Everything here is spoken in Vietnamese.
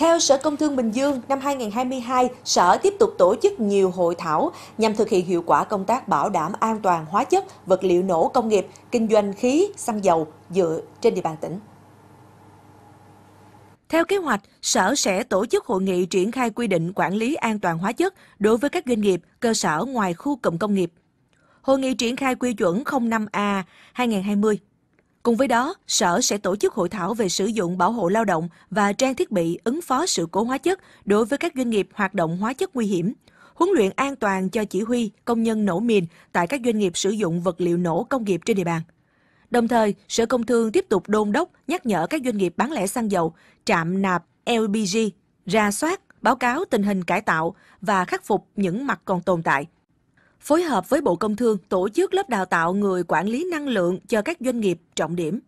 Theo Sở Công Thương Bình Dương, năm 2022, Sở tiếp tục tổ chức nhiều hội thảo nhằm thực hiện hiệu quả công tác bảo đảm an toàn hóa chất, vật liệu nổ công nghiệp, kinh doanh khí, xăng dầu dựa trên địa bàn tỉnh. Theo kế hoạch, Sở sẽ tổ chức hội nghị triển khai quy định quản lý an toàn hóa chất đối với các doanh nghiệp, cơ sở ngoài khu cụm công nghiệp. Hội nghị triển khai quy chuẩn 05A 2020 Cùng với đó, Sở sẽ tổ chức hội thảo về sử dụng bảo hộ lao động và trang thiết bị ứng phó sự cố hóa chất đối với các doanh nghiệp hoạt động hóa chất nguy hiểm, huấn luyện an toàn cho chỉ huy, công nhân nổ mìn tại các doanh nghiệp sử dụng vật liệu nổ công nghiệp trên địa bàn. Đồng thời, Sở Công Thương tiếp tục đôn đốc nhắc nhở các doanh nghiệp bán lẻ xăng dầu, trạm nạp LPG, ra soát, báo cáo tình hình cải tạo và khắc phục những mặt còn tồn tại – phối hợp với Bộ Công Thương tổ chức lớp đào tạo người quản lý năng lượng cho các doanh nghiệp trọng điểm.